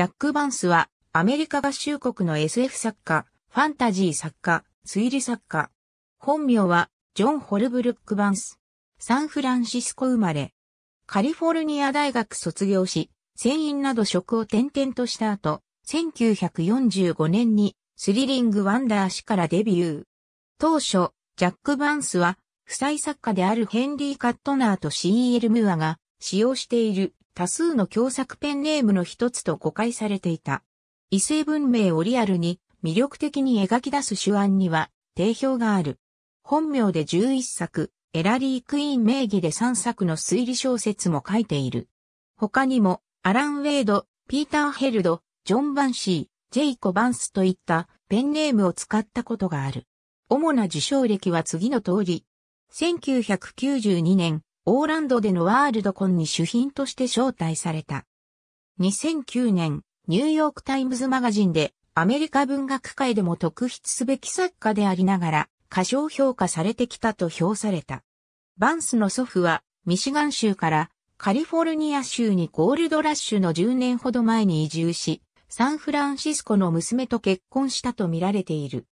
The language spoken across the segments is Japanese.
ジャック・バンスは、アメリカ合衆国の SF 作家、ファンタジー作家、推理作家。本名は、ジョン・ホルブルック・バンス。サンフランシスコ生まれ。カリフォルニア大学卒業し、船員など職を転々とした後、1945年にスリリング・ワンダー氏からデビュー。当初、ジャック・バンスは、夫妻作家であるヘンリー・カットナーと C.L. ムーアが使用している多数の共作ペンネームの一つと誤解されていた。異性文明をリアルに魅力的に描き出す手腕には定評がある。本名で11作、エラリー・クイーン名義で3作の推理小説も書いている。他にも、アラン・ウェイド、ピーター・ヘルド、ジョン・バンシー、ジェイコ・バンスといったペンネームを使ったことがある。主な受賞歴は次の通り。1992年、オーランドでのワールドコンに主賓として招待された。2009年、ニューヨークタイムズマガジンでアメリカ文学界でも特筆すべき作家でありながら、過小評価されてきたと評された。バンスの祖父は、ミシガン州からカリフォルニア州にゴールドラッシュの10年ほど前に移住し、サンフランシスコの娘と結婚したと見られている。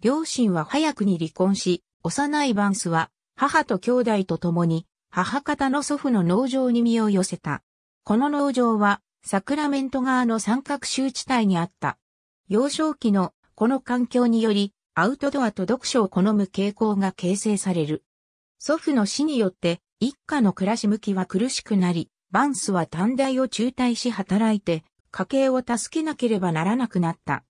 両親は早くに離婚し、幼いバンスは母と兄弟と共に母方の祖父の農場に身を寄せた。この農場は、サクラメント側の三角州地帯にあった。幼少期のこの環境により、アウトドアと読書を好む傾向が形成される。祖父の死によって、一家の暮らし向きは苦しくなり、バンスは短大を中退し働いて、家計を助けなければならなくなった。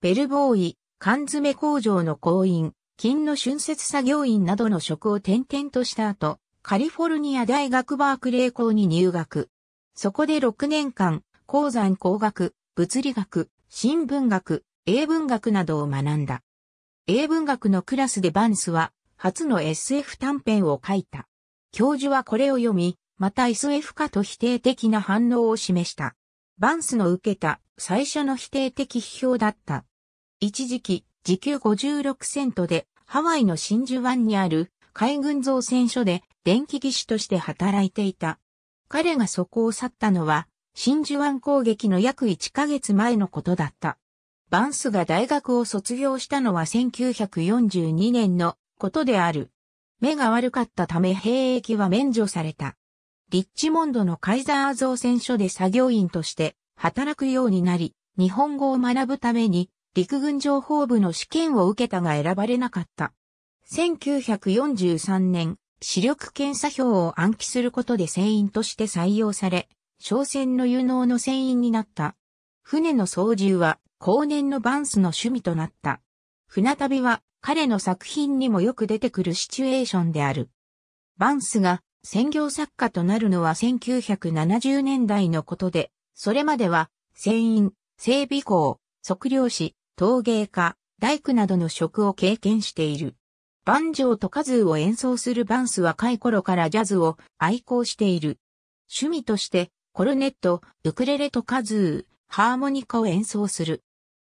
ベルボーイ、缶詰工場の工員、金の春節作業員などの職を転々とした後、カリフォルニア大学バークレー校に入学。そこで6年間、鉱山工学、物理学、新聞学、英文学などを学んだ。英文学のクラスでバンスは初の SF 短編を書いた。教授はこれを読み、また SF 化と否定的な反応を示した。バンスの受けた最初の否定的批評だった。一時期、時給56セントでハワイの真珠湾にある海軍造船所で電気技師として働いていた。彼がそこを去ったのは、真珠湾攻撃の約1ヶ月前のことだった。バンスが大学を卒業したのは1942年のことである。目が悪かったため兵役は免除された。リッチモンドのカイザー造船所で作業員として働くようになり、日本語を学ぶために陸軍情報部の試験を受けたが選ばれなかった。1943年、視力検査票を暗記することで船員として採用され、商船の有能の船員になった。船の操縦は、後年のバンスの趣味となった。船旅は、彼の作品にもよく出てくるシチュエーションである。バンスが専業作家となるのは1970年代のことで、それまでは、船員、整備工、測量士、陶芸家、大工などの職を経験している。バンジョーとカズーを演奏するバンスは若い頃からジャズを愛好している。趣味として、コルネット、ウクレレとカズー、ハーモニカを演奏する。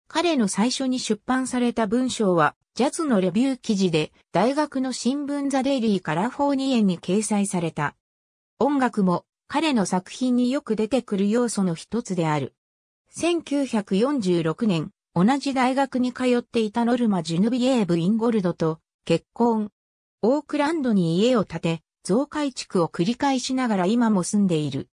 彼の最初に出版された文章は、ジャズのレビュー記事で、大学の新聞ザ・デイリーからフォーニエンに掲載された。音楽も、彼の作品によく出てくる要素の一つである。1946年、同じ大学に通っていたノルマ・ジュヌビエーブ・インゴルドと結婚。オークランドに家を建て、増改築を繰り返しながら今も住んでいる。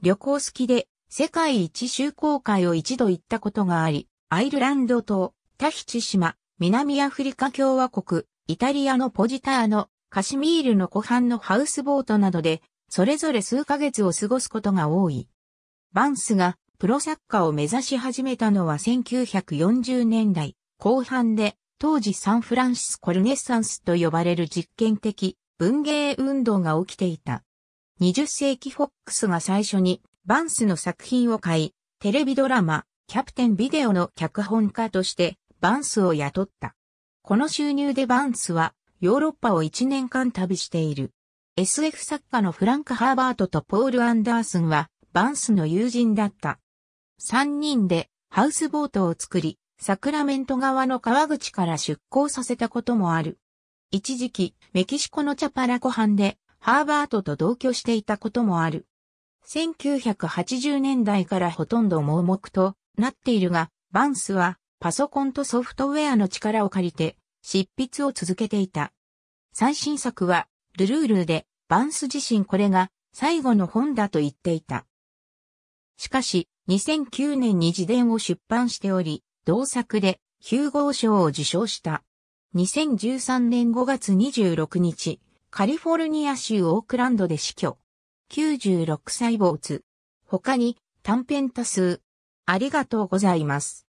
旅行好きで、世界一周航海を一度行ったことがあり、アイルランド島、タヒチ島、南アフリカ共和国、イタリアのポジターノ、カシミールの湖畔のハウスボートなどで、それぞれ数ヶ月を過ごすことが多い。バンスがプロサッカーを目指し始めたのは1940年代後半で、当時サンフランシスコルネッサンスと呼ばれる実験的文芸運動が起きていた。20世紀フォックスが最初にバンスの作品を買い、テレビドラマ、キャプテンビデオの脚本家としてバンスを雇った。この収入でバンスはヨーロッパを1年間旅している。SF 作家のフランク・ハーバートとポール・アンダースンはバンスの友人だった。3人でハウスボートを作り、サクラメント側の川口から出港させたこともある。一時期、メキシコのチャパラコ畔で、ハーバートと同居していたこともある。1980年代からほとんど盲目となっているが、バンスはパソコンとソフトウェアの力を借りて執筆を続けていた。最新作は、ルルールで、バンス自身これが最後の本だと言っていた。しかし、2009年に自伝を出版しており、同作でヒューゴー賞を受賞した。2013年5月26日、カリフォルニア州オークランドで死去。96歳没。他に短編多数。ありがとうございます。